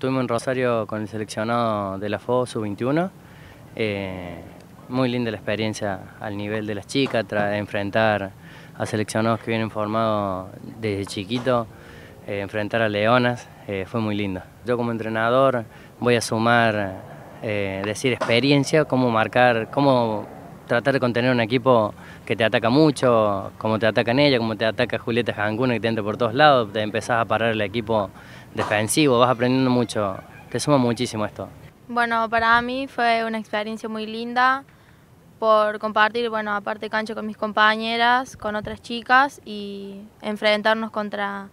Estuvimos en Rosario con el seleccionado de la FO Sub-21. Eh, muy linda la experiencia al nivel de las chicas, tras enfrentar a seleccionados que vienen formados desde chiquito, eh, enfrentar a leonas, eh, fue muy lindo. Yo como entrenador voy a sumar, decir experiencia, cómo marcar, cómo tratar de contener un equipo que te ataca mucho, como te atacan ella, como te ataca Julieta Janguna, que te entra por todos lados, te empezás a parar el equipo defensivo, vas aprendiendo mucho, te suma muchísimo esto. Bueno, para mí fue una experiencia muy linda por compartir, bueno, aparte cancha con mis compañeras, con otras chicas y enfrentarnos contra,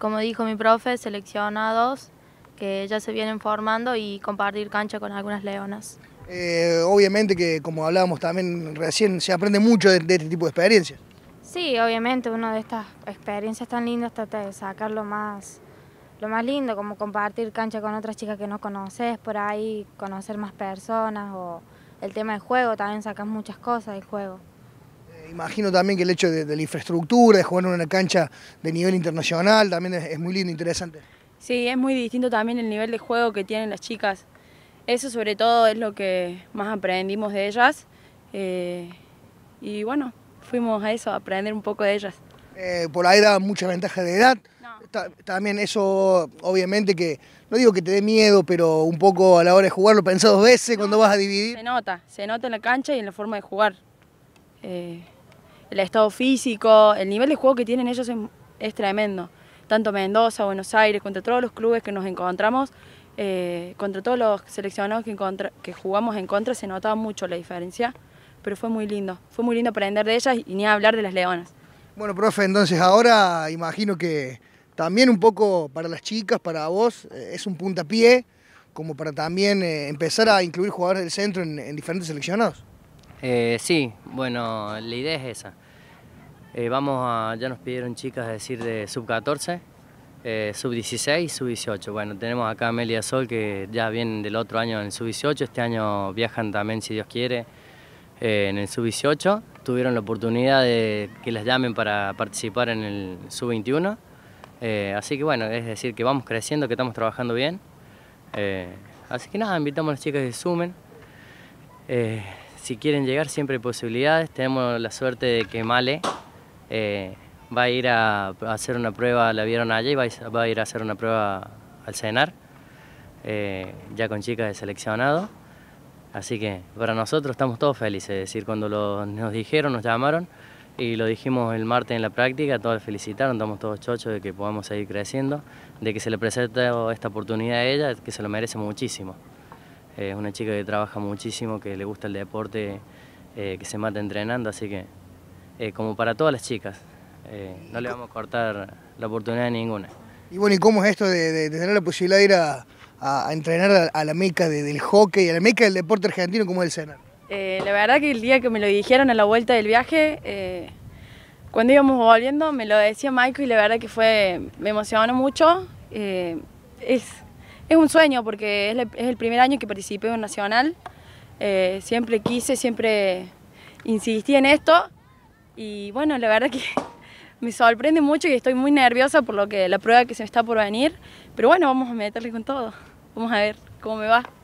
como dijo mi profe, seleccionados que ya se vienen formando y compartir cancha con algunas leonas. Eh, obviamente que, como hablábamos también recién, se aprende mucho de, este tipo de experiencias. Sí, obviamente, una de estas experiencias tan lindas está de sacar lo más, lo más lindo, como compartir cancha con otras chicas que no conoces, por ahí conocer más personas o el tema del juego, también sacas muchas cosas del juego. Eh, imagino también que el hecho de, la infraestructura, de jugar en una cancha de nivel internacional, también es, muy lindo, interesante. Sí, es muy distinto también el nivel de juego que tienen las chicas. Eso sobre todo es lo que más aprendimos de ellas. Eh, y bueno, fuimos a eso, a aprender un poco de ellas. Eh, por ahí da mucha ventaja de edad. también eso, obviamente que, no digo que te dé miedo, pero un poco a la hora de jugarlo lo dos veces cuando vas a dividir. Se nota, se nota en la cancha y en la forma de jugar. Eh, el estado físico, el nivel de juego que tienen ellos es tremendo. Tanto Mendoza, Buenos Aires, contra todos los clubes que nos encontramos, eh, contra todos los seleccionados que, que jugamos en contra se notaba mucho la diferencia, pero fue muy lindo. Fue muy lindo aprender de ellas y ni hablar de las leonas. Bueno, profe, entonces ahora imagino que también un poco para las chicas, para vos, eh, es un puntapié como para también eh, empezar a incluir jugadores del centro en, diferentes seleccionados. sí, bueno, la idea es esa. vamos a, ya nos pidieron chicas decir de sub-14, sub-16 eh, sub-18. Bueno, tenemos acá a Amelia Sol que ya viene del otro año en el sub-18. Este año viajan también, si Dios quiere, eh, en el sub-18. Tuvieron la oportunidad de que las llamen para participar en el sub-21. Eh, así que bueno, es decir que vamos creciendo, que estamos trabajando bien. así que nada, invitamos a las chicas que sumen. si quieren llegar siempre hay posibilidades. Tenemos la suerte de que Male va a ir a hacer una prueba, la vieron allá va a ir a hacer una prueba al cenar, eh, ya con chicas de seleccionado. Así que para nosotros estamos todos felices, es decir, cuando nos dijeron, nos llamaron y lo dijimos el martes en la práctica, todos felicitaron, estamos todos chochos de que podamos seguir creciendo, de que se le presente esta oportunidad a ella, que se lo merece muchísimo. Es una chica que trabaja muchísimo, que le gusta el deporte, eh, que se mata entrenando, así que eh, como para todas las chicas, eh, no le vamos a cortar la oportunidad de ninguna. Y bueno, ¿y cómo es esto de, tener la posibilidad de ir a, entrenar a, la meca del hockey, a la meca del deporte argentino como el sena eh, la verdad que el día que me lo dijeron a la vuelta del viaje, eh, cuando íbamos volviendo, me lo decía Michael y la verdad que fue, me emocionó mucho. es, es un sueño porque es, el primer año que participé en un nacional. siempre quise, siempre insistí en esto y bueno, la verdad que me sorprende mucho y estoy muy nerviosa por lo que la prueba que se me está por venir, pero bueno, vamos a meterle con todo. Vamos a ver cómo me va.